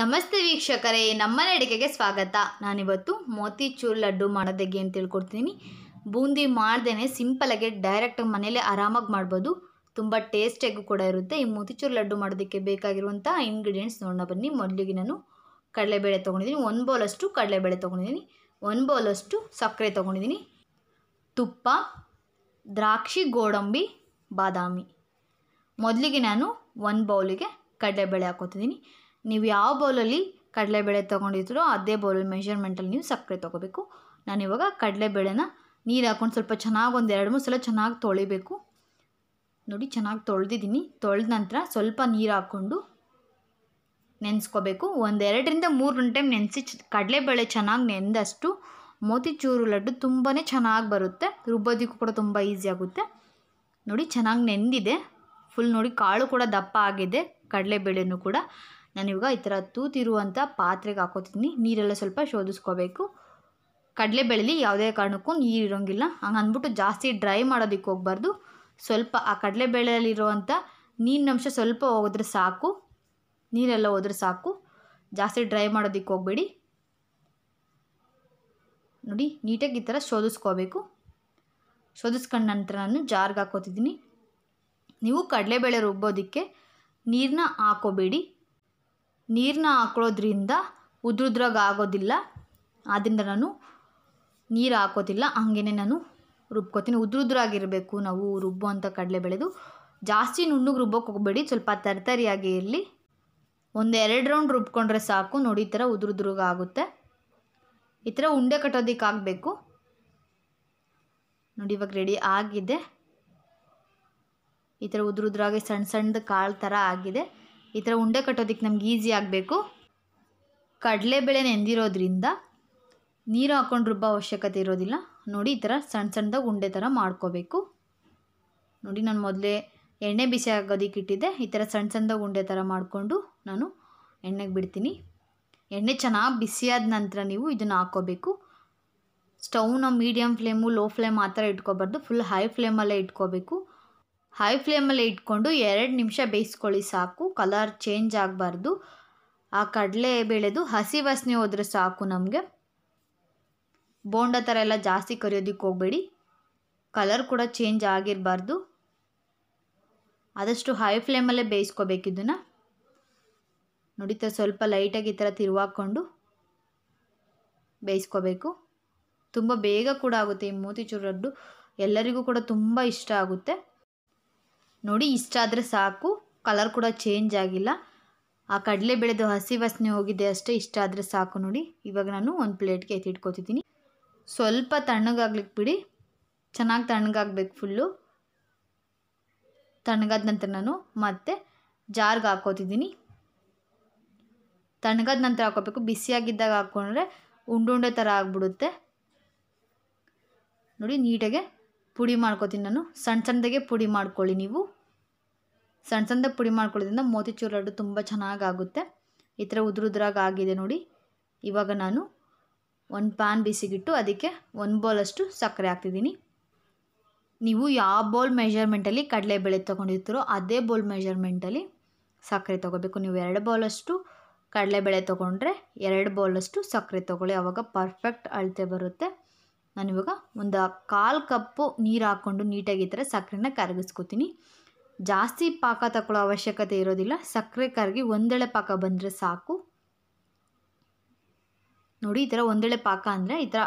ನಮಸ್ತೆ ವೀಕ್ಷಕರೇ ನಮ್ಮ ನಡಿಗೆಗೆ ಸ್ವಾಗತ ನಾನಿವತ್ತು ಮೋತಿಚೂರ್ ಲಡ್ಡು ಮಾಡೋದಕ್ಕೆ ಅಂತ ತಿಳ್ಕೊಡ್ತೀನಿ ಬೂಂದಿ ಮಾಡ್ದೇ ಸಿಂಪಲಾಗಿ ಡೈರೆಕ್ಟ್ ಮನೇಲಿ ಆರಾಮಾಗಿ ಮಾಡ್ಬೋದು ತುಂಬ ಟೇಸ್ಟಿಯಾಗೂ ಕೂಡ ಇರುತ್ತೆ ಈ ಮೋತಿಚೂರ್ ಲಡ್ಡು ಮಾಡೋದಕ್ಕೆ ಬೇಕಾಗಿರುವಂಥ ಇಂಗ್ರೀಡಿಯೆಂಟ್ಸ್ ನೋಡೋಣ ಬನ್ನಿ ಮೊದಲಿಗೆ ನಾನು ಕಡಲೆಬೇಳೆ ತೊಗೊಂಡಿದ್ದೀನಿ ಒಂದು ಬೌಲಷ್ಟು ಕಡಲೆಬೇಳೆ ತೊಗೊಂಡಿದ್ದೀನಿ ಒಂದು ಬೌಲಷ್ಟು ಸಕ್ಕರೆ ತೊಗೊಂಡಿದ್ದೀನಿ ತುಪ್ಪ ದ್ರಾಕ್ಷಿ ಗೋಡಂಬಿ ಬಾದಾಮಿ ಮೊದಲಿಗೆ ನಾನು ಒಂದು ಬೌಲಿಗೆ ಕಡಲೆಬೇಳೆ ಹಾಕೋತಿದ್ದೀನಿ ನೀವು ಯಾವ ಬೌಲಲ್ಲಿ ಕಡಲೆಬೇಳೆ ತೊಗೊಂಡಿದ್ರೋ ಅದೇ ಬೌಲಲ್ಲಿ ಮೆಷರ್ಮೆಂಟಲ್ಲಿ ನೀವು ಸಕ್ಕರೆ ತೊಗೋಬೇಕು ನಾನಿವಾಗ ಕಡಲೆಬೇಳೆನ ನೀರು ಹಾಕ್ಕೊಂಡು ಸ್ವಲ್ಪ ಚೆನ್ನಾಗಿ ಒಂದು ಎರಡು ಮೂರು ಸಲ ಚೆನ್ನಾಗಿ ತೊಳಿಬೇಕು ನೋಡಿ ಚೆನ್ನಾಗಿ ತೊಳೆದಿದ್ದೀನಿ ತೊಳೆದ ನಂತರ ಸ್ವಲ್ಪ ನೀರು ಹಾಕ್ಕೊಂಡು ನೆನೆಸ್ಕೋಬೇಕು ಒಂದೆರಡರಿಂದ ಮೂರು ಗಂಟೆ ನೆನೆಸಿ ಕಡಲೆಬೇಳೆ ಚೆನ್ನಾಗಿ ನೆಂದಷ್ಟು ಮೋತಿಚೂರು ಲಡ್ಡು ತುಂಬಾ ಚೆನ್ನಾಗಿ ಬರುತ್ತೆ ರುಬ್ಬೋದಿಕ್ಕೂ ಕೂಡ ತುಂಬ ಈಸಿ ಆಗುತ್ತೆ ನೋಡಿ ಚೆನ್ನಾಗಿ ನೆಂದಿದೆ ಫುಲ್ ನೋಡಿ ಕಾಳು ಕೂಡ ದಪ್ಪ ಆಗಿದೆ ಕಡಲೆಬೇಳೆನೂ ಕೂಡ ನಾನಿವಾಗ ಈ ಥರ ತೂತಿರುವಂಥ ಪಾತ್ರೆಗೆ ಹಾಕೋತಿದ್ದೀನಿ ನೀರೆಲ್ಲ ಸ್ವಲ್ಪ ಶೋಧಿಸ್ಕೋಬೇಕು ಕಡಲೆಬೇಳೆಲಿ ಯಾವುದೇ ಕಾರಣಕ್ಕೂ ನೀರು ಇರೋಂಗಿಲ್ಲ ಹಂಗೆ ಅಂದ್ಬಿಟ್ಟು ಜಾಸ್ತಿ ಡ್ರೈ ಮಾಡೋದಕ್ಕೆ ಹೋಗ್ಬಾರ್ದು ಸ್ವಲ್ಪ ಆ ಬೆಳೆಯಲ್ಲಿರುವಂಥ ನೀರಿನಂಶ ಸ್ವಲ್ಪ ಹೋದ್ರೆ ಸಾಕು ನೀರೆಲ್ಲ ಹೋದ್ರೆ ಸಾಕು ಜಾಸ್ತಿ ಡ್ರೈ ಮಾಡೋದಕ್ಕೆ ಹೋಗಬೇಡಿ ನೋಡಿ ನೀಟಾಗಿ ಈ ಥರ ಶೋಧಿಸ್ಕೋಬೇಕು ಶೋಧಿಸ್ಕೊಂಡ ನಂತರ ನಾನು ಜಾರ್ಗೆ ಹಾಕೋತಿದ್ದೀನಿ ನೀವು ಕಡಲೆಬೇಳೆ ರುಬ್ಬೋದಕ್ಕೆ ನೀರನ್ನ ಹಾಕೋಬೇಡಿ ನೀರನ್ನ ಹಾಕ್ಕೊಳೋದ್ರಿಂದ ಉದುರುದ್ರಾಗ ಆಗೋದಿಲ್ಲ ಆದ್ದರಿಂದ ನಾನು ನೀರು ಹಾಕೋದಿಲ್ಲ ಹಾಗೆಯೇ ನಾನು ರುಬ್ಕೋತೀನಿ ಉದ್ರುದ್ರಾಗಿರಬೇಕು ನಾವು ಕಡಲೆ ಬೆಳೆದು ಜಾಸ್ತಿ ನುಣ್ಣಗೆ ರುಬ್ಬೋಕೆ ಹೋಗಬೇಡಿ ಸ್ವಲ್ಪ ತರತರಿಯಾಗಿ ಇರಲಿ ಒಂದು ಎರಡು ರೌಂಡ್ ರುಬ್ಕೊಂಡ್ರೆ ಸಾಕು ನೋಡಿ ಈ ಥರ ಉದುರುದ್ರಾಗಿ ಆಗುತ್ತೆ ಈ ಥರ ಉಂಡೆ ಕಟ್ಟೋದಕ್ಕೆ ಆಗಬೇಕು ನೋಡಿ ಇವಾಗ ರೆಡಿ ಆಗಿದೆ ಈ ಥರ ಉದುರುದ್ರಾಗೆ ಸಣ್ಣ ಸಣ್ಣದ ಕಾಳು ಥರ ಆಗಿದೆ ಈ ಥರ ಉಂಡೆ ಕಟ್ಟೋದಕ್ಕೆ ನಮ್ಗೆ ಈಸಿ ಆಗಬೇಕು ಕಡಲೆಬೇಳೆ ನೆಂದಿರೋದ್ರಿಂದ ನೀರು ಹಾಕ್ಕೊಂಡು ರುಬ್ಬೋ ಅವಶ್ಯಕತೆ ಇರೋದಿಲ್ಲ ನೋಡಿ ಈ ಥರ ಸಣ್ಣ ಸಣ್ಣದಾಗ ಉಂಡೆ ಥರ ಮಾಡ್ಕೋಬೇಕು ನೋಡಿ ನಾನು ಮೊದಲೇ ಎಣ್ಣೆ ಬಿಸಿ ಆಗೋದಕ್ಕೆ ಇಟ್ಟಿದ್ದೆ ಈ ಥರ ಸಣ್ಣ ಸಣ್ಣದಾಗ ಉಂಡೆ ಥರ ಮಾಡಿಕೊಂಡು ನಾನು ಎಣ್ಣೆಗೆ ಬಿಡ್ತೀನಿ ಎಣ್ಣೆ ಚೆನ್ನಾಗಿ ಬಿಸಿಯಾದ ನಂತರ ನೀವು ಇದನ್ನು ಹಾಕ್ಕೋಬೇಕು ಸ್ಟೌನ ಮೀಡಿಯಮ್ ಫ್ಲೇಮು ಲೋ ಫ್ಲೇಮ್ ಆ ಥರ ಇಟ್ಕೋಬಾರ್ದು ಫುಲ್ ಹೈ ಫ್ಲೇಮಲ್ಲೇ ಇಟ್ಕೋಬೇಕು ಹೈ ಫ್ಲೇಮಲ್ಲಿ ಇಟ್ಕೊಂಡು ಎರಡು ನಿಮಿಷ ಬೇಯಿಸ್ಕೊಳ್ಳಿ ಸಾಕು ಕಲರ್ ಚೇಂಜ್ ಆಗಬಾರ್ದು ಆ ಕಡಲೆ ಬೇಳೆದು ಹಸಿ ವಾಸನೆ ಹೋದರೆ ಸಾಕು ನಮಗೆ ಬೋಂಡ ಥರ ಎಲ್ಲ ಜಾಸ್ತಿ ಕರಿಯೋದಕ್ಕೆ ಹೋಗಬೇಡಿ ಕಲರ್ ಕೂಡ ಚೇಂಜ್ ಆಗಿರಬಾರ್ದು ಆದಷ್ಟು ಹೈ ಫ್ಲೇಮಲ್ಲೇ ಬೇಯಿಸ್ಕೋಬೇಕು ಇದನ್ನು ಸ್ವಲ್ಪ ಲೈಟಾಗಿ ಈ ಥರ ತಿರುವಾಕೊಂಡು ಬೇಯಿಸ್ಕೋಬೇಕು ತುಂಬ ಬೇಗ ಕೂಡ ಆಗುತ್ತೆ ಈ ಮೋತಿಚೂರು ಎಲ್ಲರಿಗೂ ಕೂಡ ತುಂಬ ಇಷ್ಟ ಆಗುತ್ತೆ ನೋಡಿ ಇಷ್ಟಾದರೆ ಸಾಕು ಕಲರ್ ಕೂಡ ಚೇಂಜ್ ಆಗಿಲ್ಲ ಆ ಕಡಲೆ ಬೆಳೆದು ಹಸಿ ವಸನೆ ಹೋಗಿದೆ ಅಷ್ಟೇ ಇಷ್ಟ ಆದರೆ ಸಾಕು ನೋಡಿ ಇವಾಗ ನಾನು ಒಂದು ಪ್ಲೇಟ್ಗೆ ಎತ್ತಿಟ್ಕೋತಿದ್ದೀನಿ ಸ್ವಲ್ಪ ತಣ್ಣಗಾಗ್ಲಿಕ್ಕೆ ಬಿಡಿ ಚೆನ್ನಾಗಿ ತಣ್ಣಗಾಗಬೇಕು ಫುಲ್ಲು ತಣ್ಣಗಾದ ನಂತರ ನಾನು ಮತ್ತೆ ಜಾರ್ಗೆ ಹಾಕೋತಿದ್ದೀನಿ ತಣ್ಣಗಾದ ನಂತರ ಹಾಕೋಬೇಕು ಬಿಸಿಯಾಗಿದ್ದಾಗ ಹಾಕ್ಕೊಂಡ್ರೆ ಉಂಡುಂಡೆ ಥರ ಆಗಿಬಿಡುತ್ತೆ ನೋಡಿ ನೀಟಾಗೆ ಪುಡಿ ಮಾಡ್ಕೋತೀನಿ ನಾನು ಸಣ್ಣ ಸಣ್ಣದಾಗೆ ಪುಡಿ ಮಾಡ್ಕೊಳ್ಳಿ ನೀವು ಸಣ್ಣ ಸಣ್ಣದಾಗ ಪುಡಿ ಮಾಡ್ಕೊಳ್ಳೋದ್ರಿಂದ ಮೋತಿಚೂರು ಲಡ್ಡು ತುಂಬ ಚೆನ್ನಾಗಾಗುತ್ತೆ ಈ ಥರ ಉದುರುದ್ರಾಗ ಆಗಿದೆ ನೋಡಿ ಇವಾಗ ನಾನು ಒಂದು ಪ್ಯಾನ್ ಬಿಸಿಗಿಟ್ಟು ಅದಕ್ಕೆ ಒಂದು ಬೌಲಷ್ಟು ಸಕ್ಕರೆ ಹಾಕ್ತಿದ್ದೀನಿ ನೀವು ಯಾವ ಬೌಲ್ ಮೆಷರ್ಮೆಂಟಲ್ಲಿ ಕಡಲೆಬೇಳೆ ತೊಗೊಂಡಿರ್ತೀರೋ ಅದೇ ಬೌಲ್ ಮೆಷರ್ಮೆಂಟಲ್ಲಿ ಸಕ್ಕರೆ ತೊಗೋಬೇಕು ನೀವು ಎರಡು ಬೌಲಷ್ಟು ಕಡಲೆಬೇಳೆ ತೊಗೊಂಡ್ರೆ ಎರಡು ಬೌಲಷ್ಟು ಸಕ್ಕರೆ ತೊಗೊಳ್ಳಿ ಆವಾಗ ಪರ್ಫೆಕ್ಟ್ ಅಳತೆ ಬರುತ್ತೆ ನಾನು ಇವಾಗ ಒಂದು ಕಾಲು ಕಪ್ಪು ನೀರು ಹಾಕ್ಕೊಂಡು ನೀಟಾಗಿ ಈ ಥರ ಸಕ್ಕರೆನ ಕರಗಿಸ್ಕೋತೀನಿ ಜಾಸ್ತಿ ಪಾಕ ತಗೊಳ್ಳೋ ಅವಶ್ಯಕತೆ ಇರೋದಿಲ್ಲ ಸಕ್ಕರೆ ಕರಗಿ ಒಂದೆಳೆ ಪಾಕ ಬಂದರೆ ಸಾಕು ನೋಡಿ ಈ ಥರ ಒಂದೆಳೆ ಪಾಕ ಅಂದರೆ ಈ ಥರ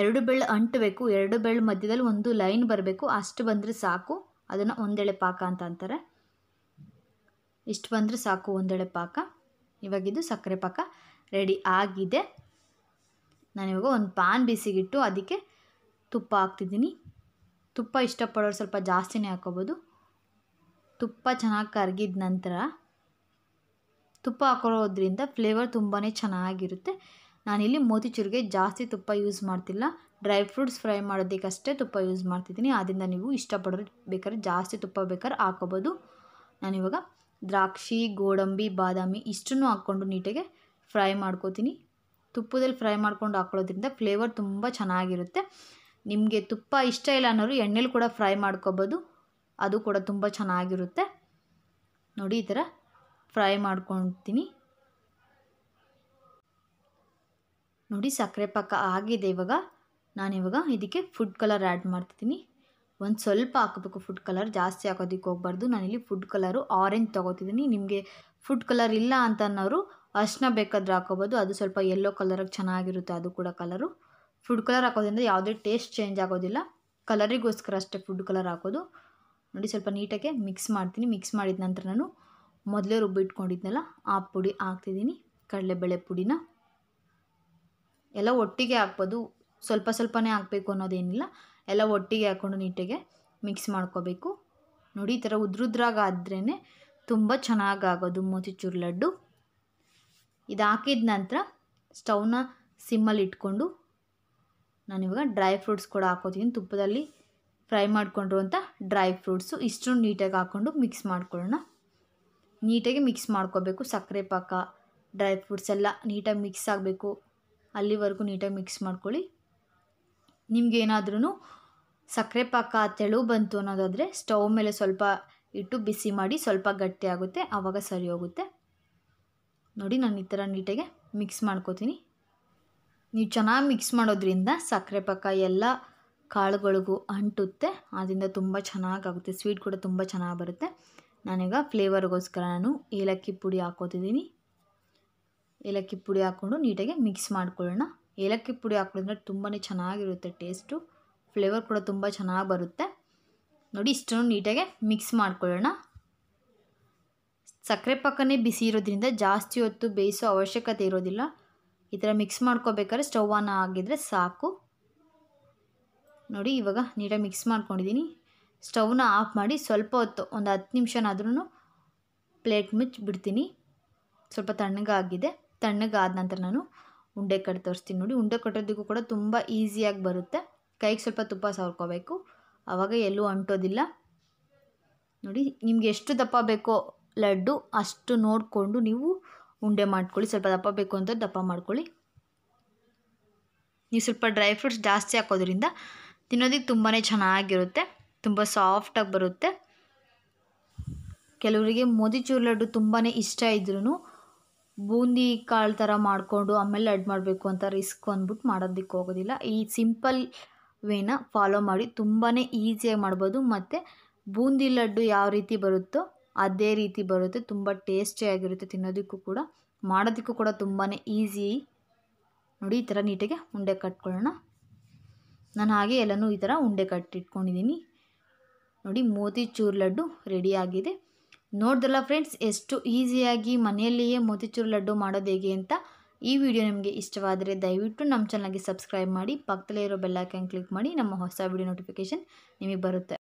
ಎರಡು ಬೆಳ್ಳು ಅಂಟಬೇಕು ಎರಡು ಬೆಳ್ಳು ಮಧ್ಯದಲ್ಲಿ ಒಂದು ಲೈನ್ ಬರಬೇಕು ಅಷ್ಟು ಬಂದರೆ ಸಾಕು ಅದನ್ನು ಒಂದೆಳೆ ಪಾಕ ಅಂತ ಅಂತಾರೆ ಇಷ್ಟು ಬಂದರೆ ಸಾಕು ಒಂದೆಳೆ ಪಾಕ ಇವಾಗಿದ್ದು ಸಕ್ಕರೆ ಪಾಕ ರೆಡಿ ಆಗಿದೆ ನಾನಿವಾಗ ಒಂದು ಪ್ಯಾನ್ ಬಿಸಿಗಿಟ್ಟು ಅದಕ್ಕೆ ತುಪ್ಪ ಹಾಕ್ತಿದ್ದೀನಿ ತುಪ್ಪ ಇಷ್ಟಪಡೋರು ಸ್ವಲ್ಪ ಜಾಸ್ತಿನೇ ಹಾಕ್ಕೋಬೋದು ತುಪ್ಪ ಚೆನ್ನಾಗಿ ಕರಗಿದ ನಂತರ ತುಪ್ಪ ಹಾಕೋದ್ರಿಂದ ಫ್ಲೇವರ್ ತುಂಬಾ ಚೆನ್ನಾಗಿರುತ್ತೆ ನಾನಿಲ್ಲಿ ಮೋತಿಚೂರಿಗೆ ಜಾಸ್ತಿ ತುಪ್ಪ ಯೂಸ್ ಮಾಡ್ತಿಲ್ಲ ಡ್ರೈ ಫ್ರೂಟ್ಸ್ ಫ್ರೈ ಮಾಡೋದಕ್ಕಷ್ಟೇ ತುಪ್ಪ ಯೂಸ್ ಮಾಡ್ತಿದ್ದೀನಿ ಆದ್ದರಿಂದ ನೀವು ಇಷ್ಟಪಡೋರು ಬೇಕಾದ್ರೆ ಜಾಸ್ತಿ ತುಪ್ಪ ಬೇಕಾದ್ರೆ ಹಾಕೋಬೋದು ನಾನಿವಾಗ ದ್ರಾಕ್ಷಿ ಗೋಡಂಬಿ ಬಾದಾಮಿ ಇಷ್ಟನ್ನು ಹಾಕ್ಕೊಂಡು ನೀಟಾಗೆ ಫ್ರೈ ಮಾಡ್ಕೋತೀನಿ ತುಪ್ಪದಲ್ಲಿ ಫ್ರೈ ಮಾಡ್ಕೊಂಡು ಹಾಕೊಳ್ಳೋದ್ರಿಂದ ಫ್ಲೇವರ್ ತುಂಬ ಚೆನ್ನಾಗಿರುತ್ತೆ ನಿಮಗೆ ತುಪ್ಪ ಇಷ್ಟ ಇಲ್ಲ ಅನ್ನೋರು ಎಣ್ಣೆಲಿ ಕೂಡ ಫ್ರೈ ಮಾಡ್ಕೊಬೋದು ಅದು ಕೂಡ ತುಂಬ ಚೆನ್ನಾಗಿರುತ್ತೆ ನೋಡಿ ಈ ಥರ ಫ್ರೈ ಮಾಡ್ಕೊತೀನಿ ನೋಡಿ ಸಕ್ಕರೆ ಪಾಕ ಆಗಿದೆ ಇವಾಗ ನಾನಿವಾಗ ಇದಕ್ಕೆ ಫುಡ್ ಕಲರ್ ಆ್ಯಡ್ ಮಾಡ್ತಿದ್ದೀನಿ ಒಂದು ಸ್ವಲ್ಪ ಹಾಕಬೇಕು ಫುಡ್ ಕಲರ್ ಜಾಸ್ತಿ ಹಾಕೋದಕ್ಕೆ ಹೋಗಬಾರ್ದು ನಾನಿಲ್ಲಿ ಫುಡ್ ಕಲರು ಆರೆಂಜ್ ತೊಗೋತಿದ್ದೀನಿ ನಿಮಗೆ ಫುಡ್ ಕಲರ್ ಇಲ್ಲ ಅಂತ ಅನ್ನೋರು ಅರಿಶಿನ ಬೇಕಾದ್ರೆ ಹಾಕೋಬೋದು ಅದು ಸ್ವಲ್ಪ ಯೆಲ್ಲೋ ಕಲರಾಗಿ ಚೆನ್ನಾಗಿರುತ್ತೆ ಅದು ಕೂಡ ಕಲರು ಫುಡ್ ಕಲರ್ ಹಾಕೋದ್ರಿಂದ ಯಾವುದೇ ಟೇಸ್ಟ್ ಚೇಂಜ್ ಆಗೋದಿಲ್ಲ ಕಲರಿಗೋಸ್ಕರ ಅಷ್ಟೇ ಫುಡ್ ಕಲರ್ ಹಾಕೋದು ನೋಡಿ ಸ್ವಲ್ಪ ನೀಟಾಗೆ ಮಿಕ್ಸ್ ಮಾಡ್ತೀನಿ ಮಿಕ್ಸ್ ಮಾಡಿದ ನಂತರ ನಾನು ಮೊದಲೇ ರುಬ್ಬಿಟ್ಕೊಂಡಿದ್ನಲ್ಲ ಆ ಪುಡಿ ಹಾಕ್ತಿದ್ದೀನಿ ಕಡಲೆಬೇಳೆ ಪುಡಿನ ಎಲ್ಲ ಒಟ್ಟಿಗೆ ಹಾಕ್ಬೋದು ಸ್ವಲ್ಪ ಸ್ವಲ್ಪನೇ ಹಾಕಬೇಕು ಅನ್ನೋದೇನಿಲ್ಲ ಎಲ್ಲ ಒಟ್ಟಿಗೆ ಹಾಕ್ಕೊಂಡು ನೀಟಾಗೆ ಮಿಕ್ಸ್ ಮಾಡ್ಕೋಬೇಕು ನೋಡಿ ಈ ಥರ ಉದ್ರುದ್ರಾಗ ಆದ್ರೇ ತುಂಬ ಚೆನ್ನಾಗಾಗೋದು ಮೋತಿಚೂರು ಲಡ್ಡು ಇದು ಹಾಕಿದ ನಂತರ ಸ್ಟವ್ನ ಸಿಮ್ಮಲ್ಲಿ ಇಟ್ಕೊಂಡು ನಾನಿವಾಗ ಡ್ರೈ ಫ್ರೂಟ್ಸ್ ಕೂಡ ಹಾಕೋತೀನಿ ತುಪ್ಪದಲ್ಲಿ ಫ್ರೈ ಮಾಡ್ಕೊಂಡಿರುವಂಥ ಡ್ರೈ ಫ್ರೂಟ್ಸು ಇಷ್ಟು ನೀಟಾಗಿ ಹಾಕ್ಕೊಂಡು ಮಿಕ್ಸ್ ಮಾಡ್ಕೊಳ್ಳೋಣ ನೀಟಾಗಿ ಮಿಕ್ಸ್ ಮಾಡ್ಕೋಬೇಕು ಸಕ್ಕರೆ ಪಾಕ ಡ್ರೈ ಫ್ರೂಟ್ಸ್ ಎಲ್ಲ ನೀಟಾಗಿ ಮಿಕ್ಸ್ ಆಗಬೇಕು ಅಲ್ಲಿವರೆಗೂ ನೀಟಾಗಿ ಮಿಕ್ಸ್ ಮಾಡ್ಕೊಳ್ಳಿ ನಿಮಗೇನಾದ್ರೂ ಸಕ್ಕರೆ ಪಾಕ ತೆಳು ಬಂತು ಅನ್ನೋದಾದರೆ ಸ್ಟವ್ ಮೇಲೆ ಸ್ವಲ್ಪ ಇಟ್ಟು ಬಿಸಿ ಮಾಡಿ ಸ್ವಲ್ಪ ಗಟ್ಟಿ ಆಗುತ್ತೆ ಆವಾಗ ಸರಿ ಹೋಗುತ್ತೆ ನೋಡಿ ನಾನು ಈ ಥರ ನೀಟಾಗೆ ಮಿಕ್ಸ್ ಮಾಡ್ಕೋತೀನಿ ನೀವು ಚೆನ್ನಾಗಿ ಮಿಕ್ಸ್ ಮಾಡೋದ್ರಿಂದ ಸಕ್ಕರೆ ಪಕ್ಕ ಎಲ್ಲ ಕಾಳುಗಳಿಗೂ ಅಂಟುತ್ತೆ ಅದರಿಂದ ತುಂಬ ಚೆನ್ನಾಗಾಗುತ್ತೆ ಸ್ವೀಟ್ ಕೂಡ ತುಂಬ ಚೆನ್ನಾಗಿ ಬರುತ್ತೆ ನಾನೀಗ ಫ್ಲೇವರ್ಗೋಸ್ಕರ ನಾನು ಏಲಕ್ಕಿ ಪುಡಿ ಹಾಕೋತಿದ್ದೀನಿ ಏಲಕ್ಕಿ ಪುಡಿ ಹಾಕ್ಕೊಂಡು ನೀಟಾಗಿ ಮಿಕ್ಸ್ ಮಾಡ್ಕೊಳ್ಳೋಣ ಏಲಕ್ಕಿ ಪುಡಿ ಹಾಕೋದ್ರಿಂದ ತುಂಬಾ ಚೆನ್ನಾಗಿರುತ್ತೆ ಟೇಸ್ಟು ಫ್ಲೇವರ್ ಕೂಡ ತುಂಬ ಚೆನ್ನಾಗಿ ಬರುತ್ತೆ ನೋಡಿ ಇಷ್ಟನ್ನು ನೀಟಾಗೆ ಮಿಕ್ಸ್ ಮಾಡ್ಕೊಳ್ಳೋಣ ಸಕ್ಕರೆ ಪಾಕನೇ ಬಿಸಿ ಇರೋದ್ರಿಂದ ಜಾಸ್ತಿ ಹೊತ್ತು ಬೇಯಿಸೋ ಅವಶ್ಯಕತೆ ಇರೋದಿಲ್ಲ ಈ ಥರ ಮಿಕ್ಸ್ ಮಾಡ್ಕೋಬೇಕಾದ್ರೆ ಸ್ಟವ್ ಆನ್ ಆಗಿದ್ರೆ ಸಾಕು ನೋಡಿ ಇವಾಗ ನೀಟಾಗಿ ಮಿಕ್ಸ್ ಮಾಡ್ಕೊಂಡಿದ್ದೀನಿ ಸ್ಟವ್ನ ಆಫ್ ಮಾಡಿ ಸ್ವಲ್ಪ ಹೊತ್ತು ಒಂದು ಹತ್ತು ನಿಮಿಷನಾದ್ರೂ ಪ್ಲೇಟ್ ಮುಚ್ಚಿ ಬಿಡ್ತೀನಿ ಸ್ವಲ್ಪ ತಣ್ಣಗಾಗಿದೆ ತಣ್ಣಗಾದ ನಂತರ ನಾನು ಉಂಡೆ ಕಟ್ಟಿ ತೋರಿಸ್ತೀನಿ ನೋಡಿ ಉಂಡೆ ಕಟ್ಟೋದಕ್ಕೂ ಕೂಡ ತುಂಬ ಈಸಿಯಾಗಿ ಬರುತ್ತೆ ಕೈಗೆ ಸ್ವಲ್ಪ ತುಪ್ಪ ಸವರ್ಕೋಬೇಕು ಆವಾಗ ಎಲ್ಲೂ ಅಂಟೋದಿಲ್ಲ ನೋಡಿ ನಿಮ್ಗೆ ಎಷ್ಟು ದಪ್ಪ ಬೇಕೋ ಲಡ್ಡು ಅಷ್ಟು ನೋಡಿಕೊಂಡು ನೀವು ಉಂಡೆ ಮಾಡ್ಕೊಳ್ಳಿ ಸ್ವಲ್ಪ ದಪ್ಪ ಬೇಕು ಅಂತ ದಪ್ಪ ಮಾಡ್ಕೊಳ್ಳಿ ನೀವು ಸ್ವಲ್ಪ ಡ್ರೈ ಫ್ರೂಟ್ಸ್ ಜಾಸ್ತಿ ಹಾಕೋದ್ರಿಂದ ತಿನ್ನೋದಕ್ಕೆ ತುಂಬಾ ಚೆನ್ನಾಗಿರುತ್ತೆ ತುಂಬ ಸಾಫ್ಟಾಗಿ ಬರುತ್ತೆ ಕೆಲವರಿಗೆ ಮೋದಿಚೂರು ಲಡ್ಡು ತುಂಬಾ ಇಷ್ಟ ಇದ್ರೂ ಬೂಂದಿ ಕಾಳು ಥರ ಮಾಡಿಕೊಂಡು ಆಮೇಲೆ ಲಡ್ಡು ಮಾಡಬೇಕು ಅಂತ ರಿಸ್ಕ್ ಅಂದ್ಬಿಟ್ಟು ಮಾಡೋದಕ್ಕೆ ಹೋಗೋದಿಲ್ಲ ಈ ಸಿಂಪಲ್ ವೇನ ಫಾಲೋ ಮಾಡಿ ತುಂಬಾ ಈಸಿಯಾಗಿ ಮಾಡ್ಬೋದು ಮತ್ತು ಬೂಂದಿ ಲಡ್ಡು ಯಾವ ರೀತಿ ಬರುತ್ತೋ ಅದೇ ರೀತಿ ಬರುತ್ತೆ ತುಂಬ ಟೇಸ್ಟಿಯಾಗಿರುತ್ತೆ ತಿನ್ನೋದಕ್ಕೂ ಕೂಡ ಮಾಡೋದಕ್ಕೂ ಕೂಡ ತುಂಬಾ ಈಸಿ ನೋಡಿ ಈ ಥರ ನೀಟಾಗಿ ಉಂಡೆ ಕಟ್ಕೊಳ್ಳೋಣ ನಾನು ಹಾಗೆ ಎಲ್ಲನೂ ಈ ಥರ ಉಂಡೆ ಕಟ್ಟಿಟ್ಕೊಂಡಿದ್ದೀನಿ ನೋಡಿ ಮೋತಿಚೂರು ಲಡ್ಡು ರೆಡಿಯಾಗಿದೆ ನೋಡಿದ್ರಲ್ಲ ಫ್ರೆಂಡ್ಸ್ ಎಷ್ಟು ಈಸಿಯಾಗಿ ಮನೆಯಲ್ಲಿಯೇ ಮೋತಿಚೂರು ಲಡ್ಡು ಮಾಡೋದು ಹೇಗೆ ಅಂತ ಈ ವಿಡಿಯೋ ನಿಮಗೆ ಇಷ್ಟವಾದರೆ ದಯವಿಟ್ಟು ನಮ್ಮ ಚಾನಲ್ಗೆ ಸಬ್ಸ್ಕ್ರೈಬ್ ಮಾಡಿ ಪಕ್ಕದಲ್ಲೇ ಇರೋ ಬೆಲ್ಲಾಕನ್ ಕ್ಲಿಕ್ ಮಾಡಿ ನಮ್ಮ ಹೊಸ ವಿಡಿಯೋ ನೋಟಿಫಿಕೇಷನ್ ನಿಮಗೆ ಬರುತ್ತೆ